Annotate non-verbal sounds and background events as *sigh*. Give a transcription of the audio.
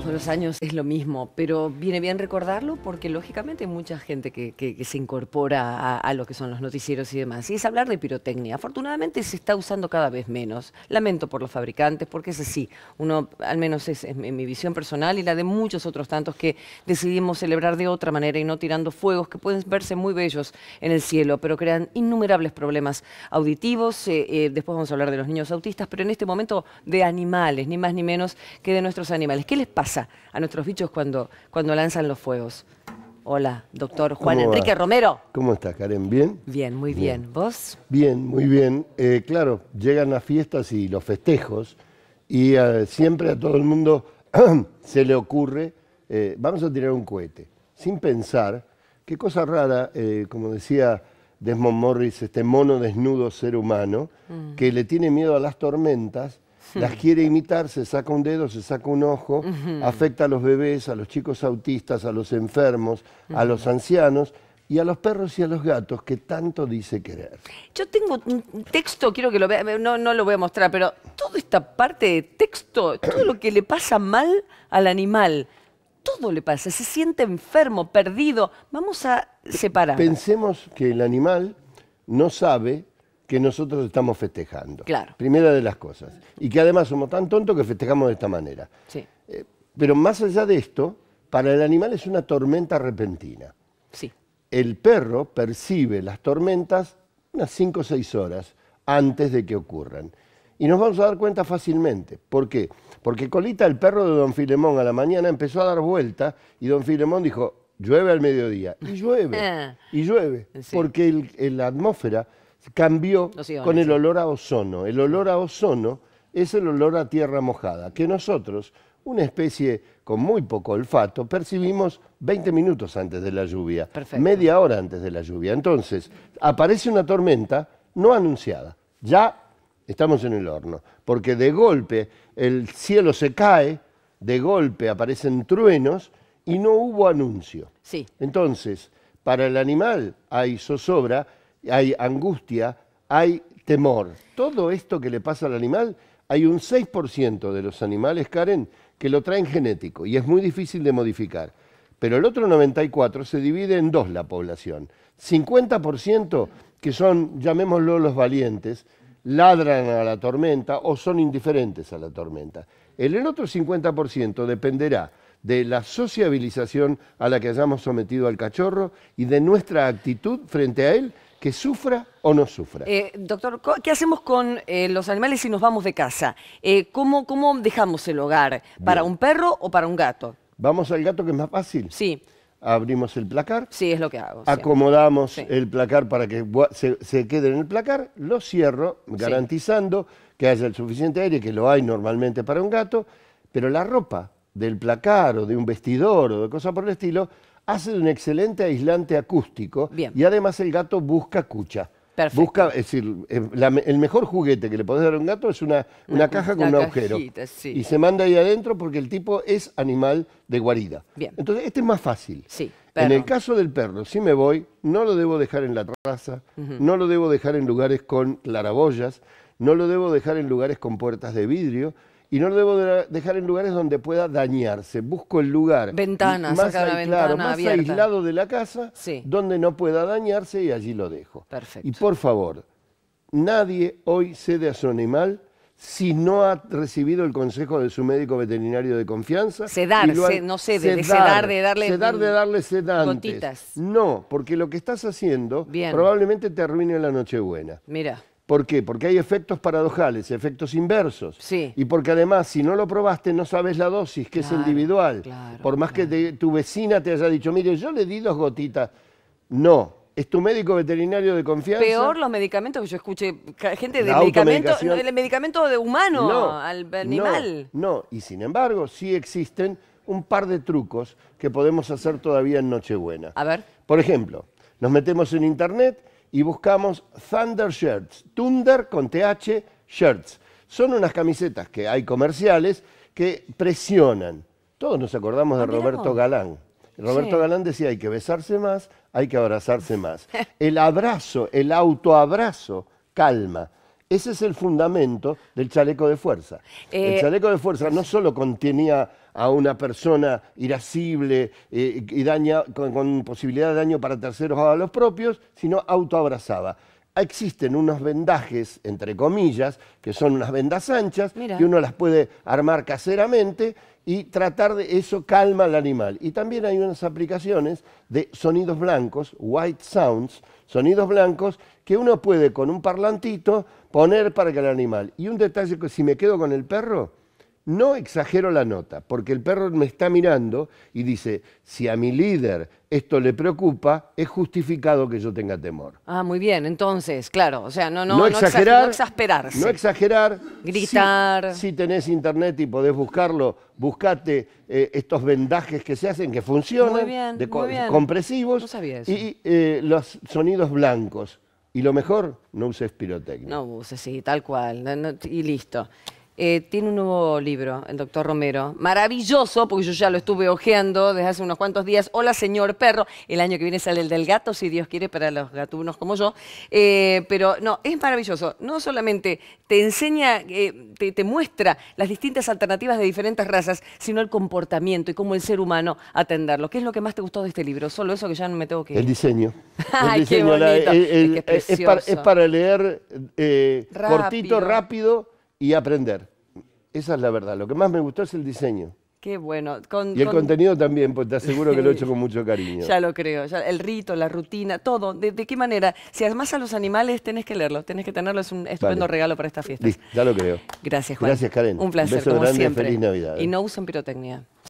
todos los años es lo mismo, pero viene bien recordarlo porque lógicamente hay mucha gente que, se incorpora a, lo que son los noticieros y demás. Y es hablar de pirotecnia. Afortunadamente se está usando cada vez menos. Lamento por los fabricantes porque es así. Uno, al menos es, mi visión personal y la de muchos otros tantos que decidimos celebrar de otra manera y no tirando fuegos que pueden verse muy bellos en el cielo, pero crean innumerables problemas auditivos. Eh, eh, después vamos a hablar de los niños autistas, pero en este momento de animales, ni más ni menos que de nuestros animales. ¿Qué les pasa? a nuestros bichos cuando, cuando lanzan los fuegos. Hola, doctor Juan Enrique Romero. ¿Cómo estás, Karen? ¿Bien? Bien, muy bien. ¿Vos? Bien, muy bien. Eh, claro, llegan las fiestas y los festejos y siempre a todo el mundo *clears throat* se le ocurre, eh, vamos a tirar un cohete, sin pensar, qué cosa rara, eh, como decía Desmond Morris, este mono desnudo ser humano, mm. que le tiene miedo a las tormentas las *laughs* quiere imitar, se saca un dedo, se saca un ojo, afecta a los bebés, a los chicos autistas, a los enfermos, a los ancianos y a los perros y a los gatos que tanto dice querer. Yo tengo un texto, quiero que lo vea, no, no lo voy a mostrar, pero toda esta parte de texto, todo lo que le pasa mal al animal, todo le pasa, se siente enfermo, perdido. Vamos a separar. Pensemos que el animal no sabe que nosotros estamos festejando. Claro. Primera de las cosas. Y que además somos tan tontos que festejamos de esta manera. Eh, pero más allá de esto, para el animal es una tormenta repentina. Sí. El perro percibe las tormentas unas 5 o 6 horas antes de que ocurran. Y nos vamos a dar cuenta fácilmente. ¿Por qué? Porque Colita, el perro de don Filemón, a la mañana empezó a dar vuelta y don Filemón dijo, llueve al mediodía. Y llueve, *laughs* ah. y llueve, porque la atmósfera cambió con el olor a ozono. El olor a ozono es el olor a tierra mojada, que nosotros, una especie con muy poco olfato, percibimos 20 minutos antes de la lluvia, media hora antes de la lluvia. Entonces, aparece una tormenta no anunciada, ya estamos en el horno, porque de golpe el cielo se cae, de golpe aparecen truenos y no hubo anuncio. Sí. Entonces, para el animal hay zozobra, hay angustia, hay temor. Todo esto que le pasa al animal, hay un 6% de los animales, Karen, que lo traen genético y es muy difícil de modificar. Pero el otro 94 se divide en dos la población. 50% que son, llamémoslo los valientes, ladran a la tormenta o son indiferentes a la tormenta. El otro 50% dependerá de la sociabilización a la que hayamos sometido al cachorro y de nuestra actitud frente a él que sufra o no sufra. Eh, doctor, ¿qué hacemos con eh, los animales si nos vamos de casa? Eh, ¿cómo, dejamos el hogar? ¿Para un perro o para un gato? Vamos al gato que es más fácil. Sí. Abrimos el placar. Sí, es lo que hago. Acomodamos el placar para que se, quede en el placar, lo cierro, garantizando que haya el suficiente aire, que lo hay normalmente para un gato, pero la ropa del placar o de un vestidor o de cosas por el estilo, hace un excelente aislante acústico y además el gato busca cucha. Busca, es decir, em, el mejor juguete que le podés dar a un gato es una, una caja con un agujero. Y se manda ahí adentro porque el tipo es animal de guarida. Entonces, este es más fácil. en el caso del perro, si me voy, no lo debo dejar en la terraza, no lo debo dejar en lugares con claraboyas, no lo debo dejar en lugares con puertas de vidrio, y no lo debo dejar en lugares donde pueda dañarse. Busco el lugar Ventanas, más, saca ventana más aislado de la casa donde no pueda dañarse y allí lo dejo. Perfecto. Y por favor, nadie hoy cede a su animal si no ha recibido el consejo de su médico veterinario de confianza. Cedar, no cede, sedar, de de darle... Sedar, de darle sedantes. No, porque lo que estás haciendo probablemente te arruine la nochebuena. Mira. ¿Por qué? Porque hay efectos paradojales, efectos inversos. Y porque además, si no lo probaste, no sabes la dosis, que es individual. Por más que tu vecina te haya dicho, mire, yo le di dos gotitas. No, es tu médico veterinario de confianza. Peor los medicamentos que yo escuché, gente de medicamento, medicamento de humano al animal. No, no, y sin embargo, sí existen un par de trucos que podemos hacer todavía en Nochebuena. A ver. Por ejemplo, nos metemos en internet y buscamos Thunder Shirts, Thunder con TH Shirts. Son unas camisetas que hay comerciales que presionan. Todos nos acordamos de ah, Roberto Galán. Roberto Galán decía, hay que besarse más, hay que abrazarse más. El abrazo, el autoabrazo, calma. Ese es el fundamento del chaleco de fuerza. El eh, chaleco de fuerza no solo contenía a una persona irascible eh, y daña, con, posibilidad de daño para terceros o a los propios, sino autoabrazaba. Existen unos vendajes, entre comillas, que son unas vendas anchas, que uno las puede armar caseramente y tratar de eso calma al animal. Y también hay unas aplicaciones de sonidos blancos, white sounds, sonidos blancos, que uno puede con un parlantito poner para que el animal. Y un detalle que si me quedo con el perro, no exagero la nota, porque el perro me está mirando y dice, si a mi líder esto le preocupa, es justificado que yo tenga temor. Ah, muy bien, entonces, claro, o sea, no, exagerar, no exasperarse. No exagerar. Gritar. Si, tenés internet y podés buscarlo, buscate eh, estos vendajes que se hacen, que funcionan, de, muy compresivos, y eh, los sonidos blancos. Y lo mejor, no uses pirotecnia. No uses, sí, tal cual, y listo. Eh, tiene un nuevo libro, el doctor Romero. Maravilloso, porque yo ya lo estuve ojeando desde hace unos cuantos días. Hola, señor perro. El año que viene sale el del gato, si Dios quiere, para los gatunos como yo. Eh, pero no, es maravilloso. No solamente te enseña, eh, te, muestra las distintas alternativas de diferentes razas, sino el comportamiento y cómo el ser humano atenderlo. ¿Qué es lo que más te gustó de este libro? Solo eso que ya no me tengo que El diseño. *laughs* el diseño, qué para, es, para, leer cortito, rápido y aprender. Esa es la verdad. Lo que más me gustó es el diseño. Qué bueno. y el contenido también, pues te aseguro que lo he hecho *laughs* con mucho cariño. ya lo creo. Ya, el rito, la rutina, todo. ¿De, qué manera? Si además a los animales tenés que leerlo, tenés que tenerlo. Es un estupendo regalo para esta fiesta. ya lo creo. Gracias, Juan. Gracias, Karen. Un placer, Un beso como grande, siempre. Feliz Navidad. Y no usen pirotecnia.